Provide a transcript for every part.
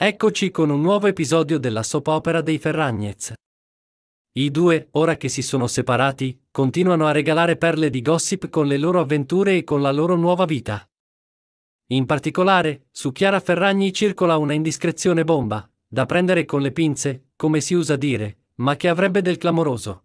Eccoci con un nuovo episodio della soap opera dei Ferragnez. I due, ora che si sono separati, continuano a regalare perle di gossip con le loro avventure e con la loro nuova vita. In particolare, su Chiara Ferragni circola una indiscrezione bomba, da prendere con le pinze, come si usa dire, ma che avrebbe del clamoroso.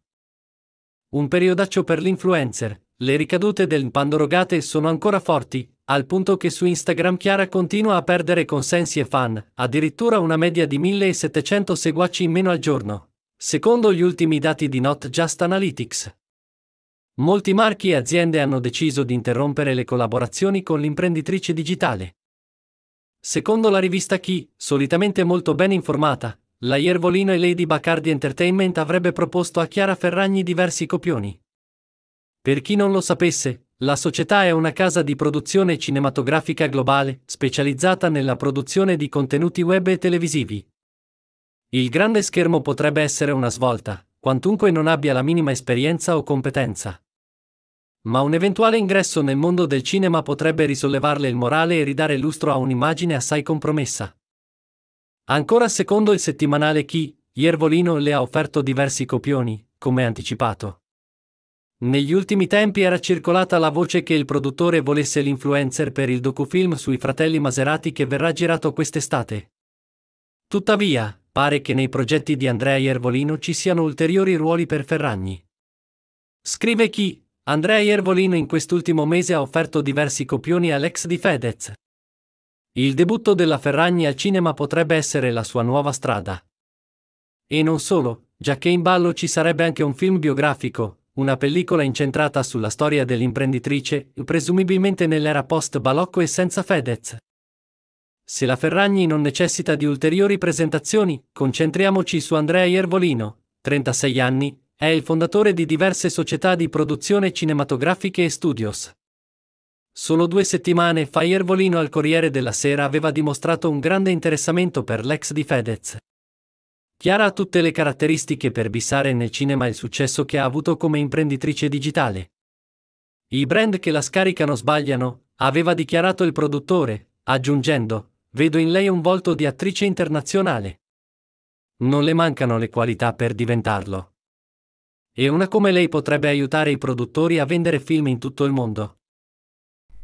Un periodaccio per l'influencer, le ricadute del Pandorogate sono ancora forti, al punto che su Instagram Chiara continua a perdere consensi e fan, addirittura una media di 1700 seguaci in meno al giorno, secondo gli ultimi dati di Not Just Analytics. Molti marchi e aziende hanno deciso di interrompere le collaborazioni con l'imprenditrice digitale. Secondo la rivista Chi, solitamente molto ben informata, la Iervolino e Lady Bacardi Entertainment avrebbe proposto a Chiara Ferragni diversi copioni. Per chi non lo sapesse, la società è una casa di produzione cinematografica globale, specializzata nella produzione di contenuti web e televisivi. Il grande schermo potrebbe essere una svolta, quantunque non abbia la minima esperienza o competenza. Ma un eventuale ingresso nel mondo del cinema potrebbe risollevarle il morale e ridare lustro a un'immagine assai compromessa. Ancora secondo il settimanale Chi, Iervolino le ha offerto diversi copioni, come anticipato. Negli ultimi tempi era circolata la voce che il produttore volesse l'influencer per il docufilm sui fratelli Maserati che verrà girato quest'estate. Tuttavia, pare che nei progetti di Andrea Iervolino ci siano ulteriori ruoli per Ferragni. Scrive chi? Andrea Iervolino in quest'ultimo mese ha offerto diversi copioni all'ex di Fedez, il debutto della Ferragni al cinema potrebbe essere la sua nuova strada. E non solo, già che in ballo ci sarebbe anche un film biografico, una pellicola incentrata sulla storia dell'imprenditrice, presumibilmente nell'era post-balocco e senza Fedez. Se la Ferragni non necessita di ulteriori presentazioni, concentriamoci su Andrea Iervolino, 36 anni, è il fondatore di diverse società di produzione cinematografiche e studios. Solo due settimane fa Iervolino al Corriere della Sera aveva dimostrato un grande interessamento per l'ex di Fedez. Chiara ha tutte le caratteristiche per bissare nel cinema il successo che ha avuto come imprenditrice digitale. I brand che la scaricano sbagliano, aveva dichiarato il produttore, aggiungendo, vedo in lei un volto di attrice internazionale. Non le mancano le qualità per diventarlo. E una come lei potrebbe aiutare i produttori a vendere film in tutto il mondo.